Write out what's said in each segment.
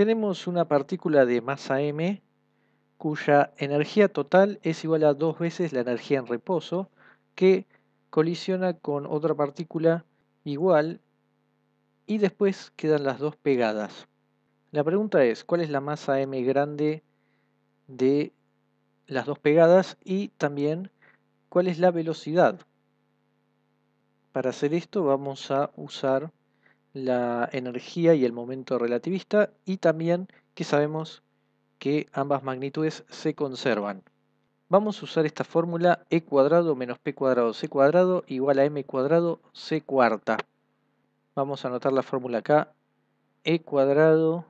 tenemos una partícula de masa m cuya energía total es igual a dos veces la energía en reposo que colisiona con otra partícula igual y después quedan las dos pegadas. La pregunta es, ¿cuál es la masa m grande de las dos pegadas y también cuál es la velocidad? Para hacer esto vamos a usar la energía y el momento relativista y también que sabemos que ambas magnitudes se conservan. Vamos a usar esta fórmula e cuadrado menos p cuadrado c cuadrado igual a m cuadrado c cuarta. Vamos a anotar la fórmula acá. e cuadrado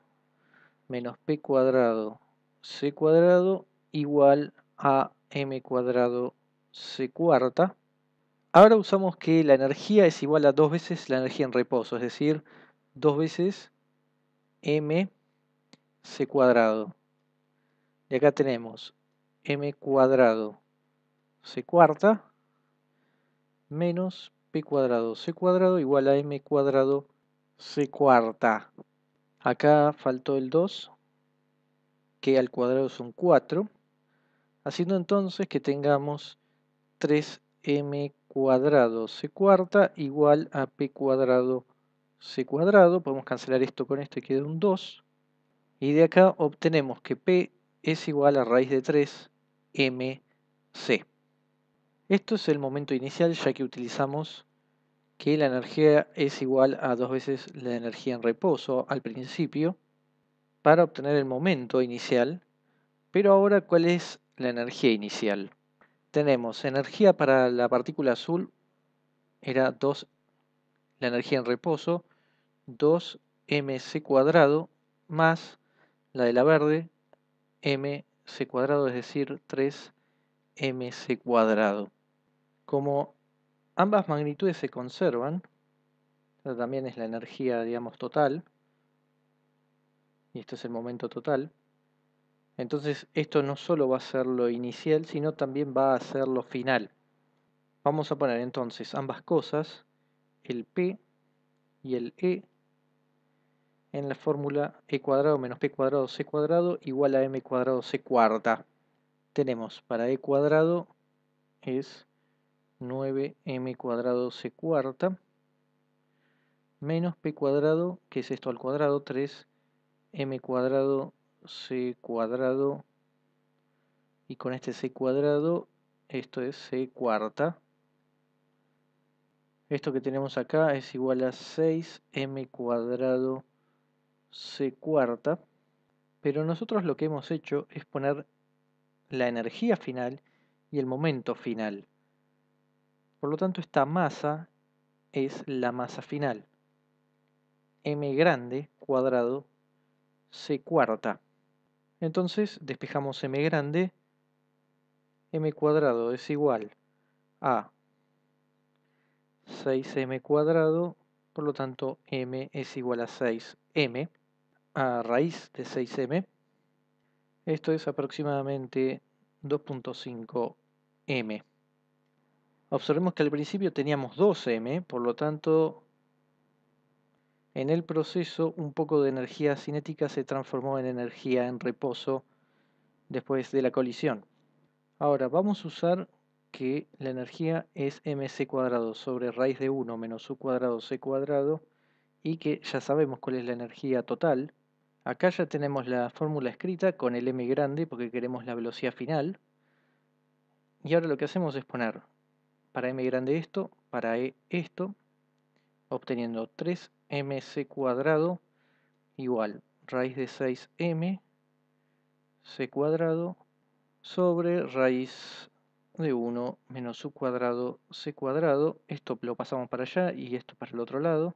menos p cuadrado c cuadrado igual a m cuadrado c cuarta. Ahora usamos que la energía es igual a dos veces la energía en reposo, es decir, dos veces mc cuadrado. Y acá tenemos m cuadrado c cuarta menos p cuadrado c cuadrado igual a m cuadrado c cuarta. Acá faltó el 2, que al cuadrado son 4, haciendo entonces que tengamos 3 m cuadrado c cuarta igual a p cuadrado c cuadrado. Podemos cancelar esto con esto y queda un 2. Y de acá obtenemos que p es igual a raíz de 3 mc. Esto es el momento inicial ya que utilizamos que la energía es igual a dos veces la energía en reposo al principio para obtener el momento inicial. Pero ahora, ¿cuál es la energía inicial? Tenemos energía para la partícula azul, era 2, la energía en reposo, 2mc cuadrado más la de la verde, mc cuadrado, es decir, 3mc cuadrado. Como ambas magnitudes se conservan, esta también es la energía, digamos, total, y esto es el momento total, entonces esto no solo va a ser lo inicial, sino también va a ser lo final. Vamos a poner entonces ambas cosas, el P y el E, en la fórmula E cuadrado menos P cuadrado C cuadrado igual a M cuadrado C cuarta. Tenemos para E cuadrado es 9M cuadrado C cuarta menos P cuadrado, que es esto al cuadrado, 3M cuadrado c cuadrado y con este c cuadrado esto es c cuarta. Esto que tenemos acá es igual a 6m cuadrado c cuarta. Pero nosotros lo que hemos hecho es poner la energía final y el momento final. Por lo tanto, esta masa es la masa final. m grande cuadrado c cuarta. Entonces despejamos m grande, m cuadrado es igual a 6m cuadrado, por lo tanto m es igual a 6m, a raíz de 6m, esto es aproximadamente 2.5m. Observemos que al principio teníamos 2m, por lo tanto en el proceso, un poco de energía cinética se transformó en energía en reposo después de la colisión. Ahora, vamos a usar que la energía es mc cuadrado sobre raíz de 1 menos u cuadrado c cuadrado y que ya sabemos cuál es la energía total. Acá ya tenemos la fórmula escrita con el m grande porque queremos la velocidad final. Y ahora lo que hacemos es poner para m grande esto, para e esto, obteniendo 3 mc cuadrado igual raíz de 6m c cuadrado sobre raíz de 1 menos u cuadrado c cuadrado. Esto lo pasamos para allá y esto para el otro lado.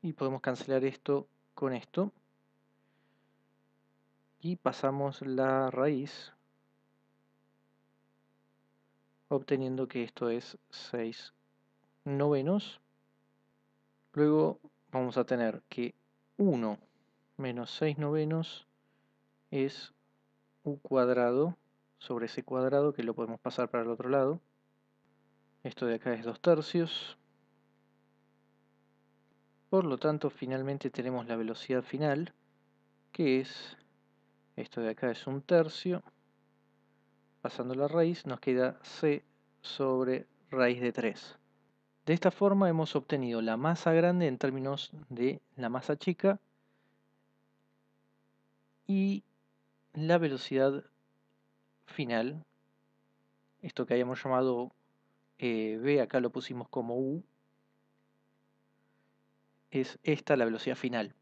Y podemos cancelar esto con esto. Y pasamos la raíz obteniendo que esto es 6 novenos. Luego vamos a tener que 1 menos 6 novenos es u cuadrado sobre ese cuadrado que lo podemos pasar para el otro lado. Esto de acá es 2 tercios. Por lo tanto, finalmente tenemos la velocidad final, que es, esto de acá es un tercio, pasando la raíz, nos queda c sobre raíz de 3. De esta forma hemos obtenido la masa grande en términos de la masa chica y la velocidad final, esto que hayamos llamado v, eh, B, acá lo pusimos como U, es esta la velocidad final.